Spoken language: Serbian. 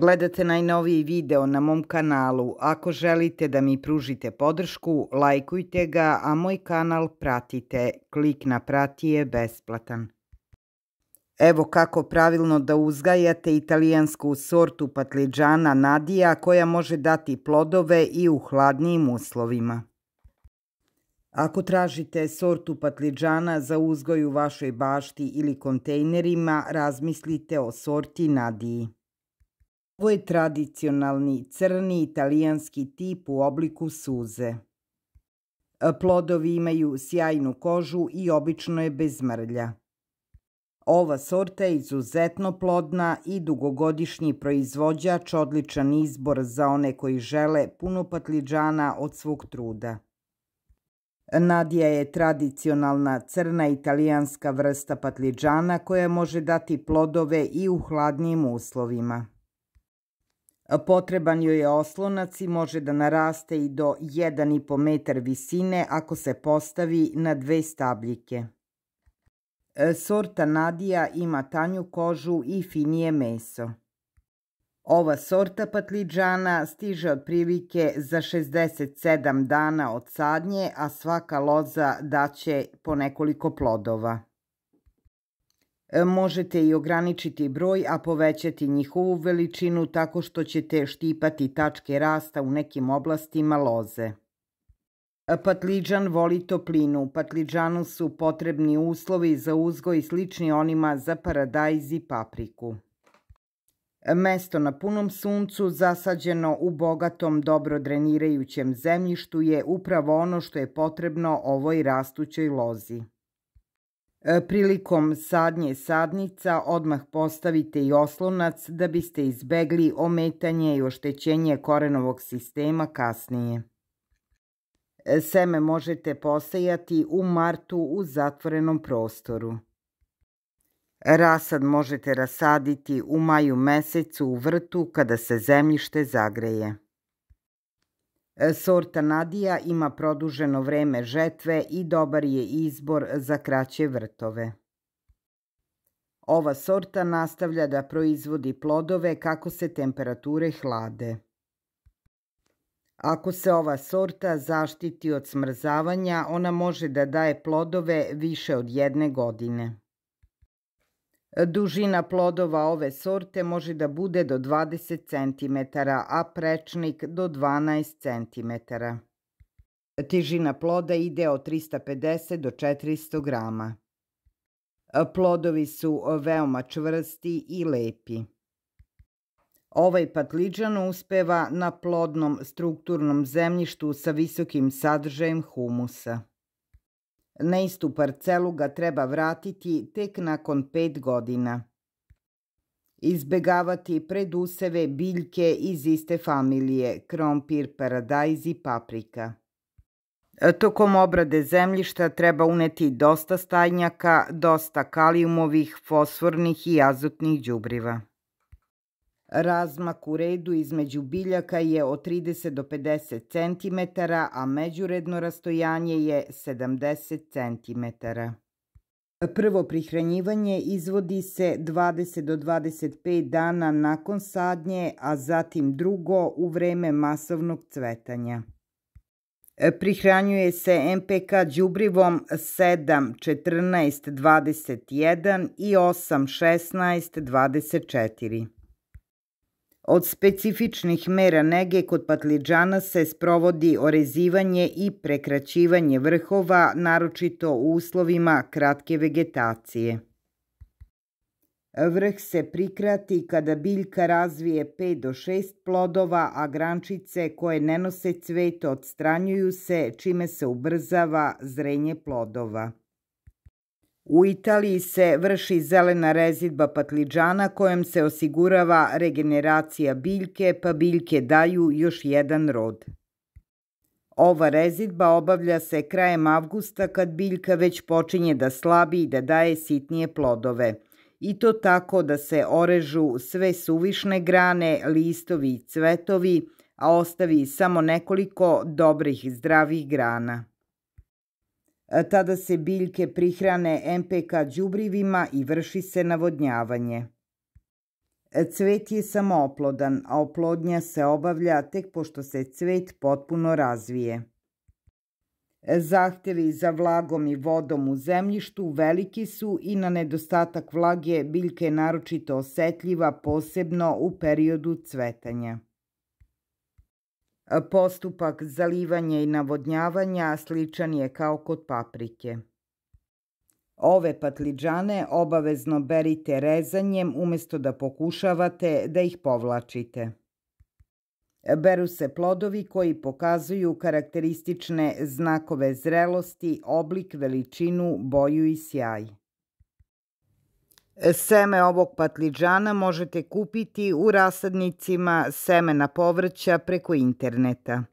Gledate najnoviji video na mom kanalu. Ako želite da mi pružite podršku, lajkujte ga, a moj kanal pratite. Klik na prati je besplatan. Evo kako pravilno da uzgajate italijansku sortu patliđana Nadija koja može dati plodove i u hladnijim uslovima. Ako tražite sortu patliđana za uzgoj u vašoj bašti ili kontejnerima, razmislite o sorti Nadiji. Ovo je tradicionalni crni italijanski tip u obliku suze. E, plodovi imaju sjajnu kožu i obično je bez mrlja. Ova sorta je izuzetno plodna i dugogodišnji proizvođač odličan izbor za one koji žele puno patliđana od svog truda. Nadija je tradicionalna crna italijanska vrsta patliđana koja može dati plodove i u hladnim uslovima. Potreban joj je oslonac i može da naraste i do 1,5 metar visine ako se postavi na dve stabljike. E, sorta Nadija ima tanju kožu i finije meso. Ova sorta patliđana stiže od prilike za 67 dana od sadnje, a svaka loza daće po nekoliko plodova. E, možete i ograničiti broj, a povećati njihovu veličinu tako što ćete štipati tačke rasta u nekim oblastima loze. E, Patliđan voli toplinu. Patliđanu su potrebni uslovi za uzgoj slični onima za paradajz i papriku. E, mesto na punom suncu, zasađeno u bogatom, dobro drenirajućem zemljištu je upravo ono što je potrebno ovoj rastućoj lozi. E, prilikom sadnje sadnica odmah postavite i oslonac da biste izbegli ometanje i oštećenje korenovog sistema kasnije. E, seme možete posejati u martu u zatvorenom prostoru. Rasad možete rasaditi u maju mesecu u vrtu kada se zemljište zagreje. Sorta Nadija ima produženo vreme žetve i dobar je izbor za kraće vrtove. Ova sorta nastavlja da proizvodi plodove kako se temperature hlade. Ako se ova sorta zaštiti od smrzavanja, ona može da daje plodove više od jedne godine. Dužina plodova ove sorte može da bude do 20 cm, a prečnik do 12 cm. Težina ploda ide od 350 do 400 g. Plodovi su veoma čvrsti i lepi. Ovaj patliđan uspeva na plodnom strukturnom zemljištu sa visokim sadržajem humusa. Na istu parcelu ga treba vratiti tek nakon pet godina. Izbegavati preduseve biljke iz iste familije, krompir, paradajz i paprika. Tokom obrade zemljišta treba uneti dosta stajnjaka, dosta kalijumovih, fosfornih i azotnih đubriva. Razmak u redu između biljaka je od 30 do 50 cm, a međuredno rastojanje je 70 cm. Prvo prihranjivanje izvodi se 20 do 25 dana nakon sadnje, a zatim drugo u vreme masovnog cvetanja. Prihranjuje se MPK đubrivom 7 14 21 i 8 16 24. Od specifičnih mera nege kod patliđana se sprovodi orezivanje i prekraćivanje vrhova, naročito u uslovima kratke vegetacije. Vrh se prikrati kada biljka razvije 5 do 6 plodova, a grančice koje ne nose cvet odstranjuju se, čime se ubrzava zrenje plodova. U Italiji se vrši zelena rezidba patliđana kojom se osigurava regeneracija biljke, pa biljke daju još jedan rod. Ova rezidba obavlja se krajem avgusta kad biljka već počinje da slabi i da daje sitnije plodove. I to tako da se orežu sve suvišne grane, listovi i cvetovi, a ostavi samo nekoliko dobrih zdravih grana. E, tada se biljke prihrane MPK đubrivima i vrši se navodnjavanje. E, cvet je samooplodan, a oplodnja se obavlja tek pošto se cvet potpuno razvije. E, zahtevi za vlagom i vodom u zemljištu veliki su i na nedostatak vlage biljke naročito osetljiva, posebno u periodu cvetanja. Postupak zalivanja i navodnjavanja sličan je kao kod paprike. Ove patliđane obavezno berite rezanjem umesto da pokušavate da ih povlačite. Beru se plodovi koji pokazuju karakteristične znakove zrelosti, oblik, veličinu, boju i sjaj. Seme ovog patliđana možete kupiti u rasadnicima semena povrća preko interneta.